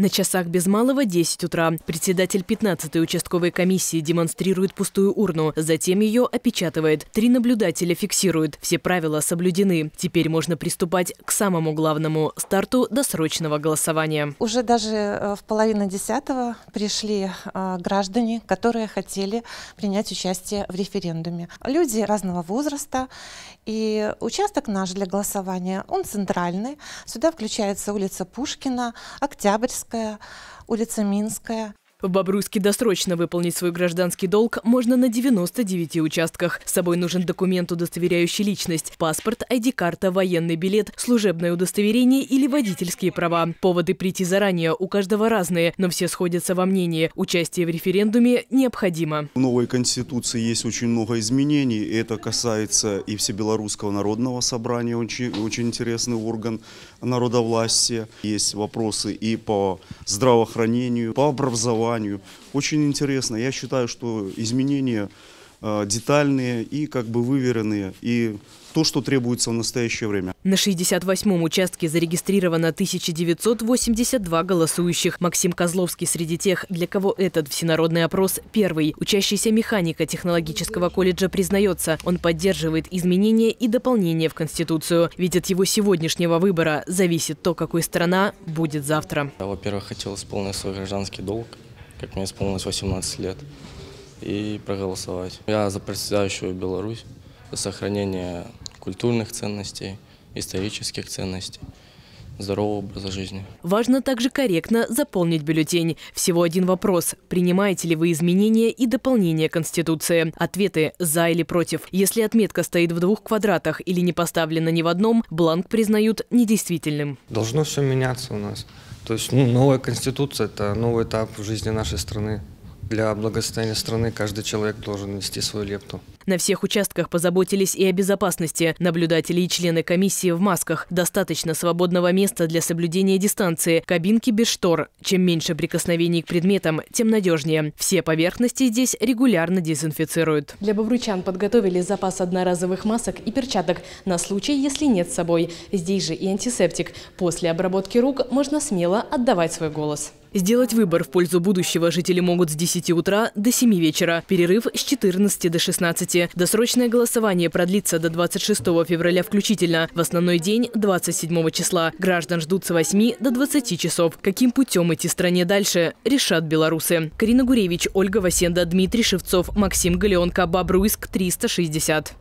На часах без малого 10 утра. Председатель 15-й участковой комиссии демонстрирует пустую урну, затем ее опечатывает. Три наблюдателя фиксируют. Все правила соблюдены. Теперь можно приступать к самому главному – старту досрочного голосования. Уже даже э, в половину десятого пришли э, граждане, которые хотели принять участие в референдуме. Люди разного возраста. И участок наш для голосования, он центральный. Сюда включается улица Пушкина, Октябрьская, Кировская, улица Минская. В Бобруйске досрочно выполнить свой гражданский долг можно на 99 участках. С собой нужен документ, удостоверяющий личность, паспорт, ID-карта, военный билет, служебное удостоверение или водительские права. Поводы прийти заранее у каждого разные, но все сходятся во мнении. Участие в референдуме необходимо. В новой Конституции есть очень много изменений. Это касается и Всебелорусского народного собрания, очень, очень интересный орган народовластия. Есть вопросы и по здравоохранению, по образованию компанию. Очень интересно. Я считаю, что изменения э, детальные и как бы выверенные, и то, что требуется в настоящее время. На 68-м участке зарегистрировано 1982 голосующих. Максим Козловский среди тех, для кого этот всенародный опрос первый. Учащийся механика технологического колледжа признается, он поддерживает изменения и дополнения в Конституцию. Ведь от его сегодняшнего выбора зависит то, какой страна будет завтра. Во-первых, хотел исполнить свой гражданский долг как мне исполнилось 18 лет, и проголосовать. Я за председающую Беларусь, за сохранение культурных ценностей, исторических ценностей здорового образа жизни. Важно также корректно заполнить бюллетень. Всего один вопрос. Принимаете ли вы изменения и дополнения Конституции? Ответы «за» или «против». Если отметка стоит в двух квадратах или не поставлена ни в одном, бланк признают недействительным. Должно все меняться у нас. То есть ну, новая конституция – это новый этап в жизни нашей страны. Для благосостояния страны каждый человек должен нести свою лепту. На всех участках позаботились и о безопасности. Наблюдатели и члены комиссии в масках. Достаточно свободного места для соблюдения дистанции. Кабинки без штор. Чем меньше прикосновений к предметам, тем надежнее. Все поверхности здесь регулярно дезинфицируют. Для бавручан подготовили запас одноразовых масок и перчаток на случай, если нет с собой. Здесь же и антисептик. После обработки рук можно смело отдавать свой голос. Сделать выбор в пользу будущего жители могут с 10 утра до 7 вечера, перерыв с 14 до 16. Досрочное голосование продлится до 26 февраля включительно, в основной день 27 числа. Граждан ждут с 8 до 20 часов. Каким путем идти стране дальше, решат белорусы. Карина Гуревич, Ольга Васенда, Дмитрий Шевцов, Максим Галеонко, Бобруйск, 360.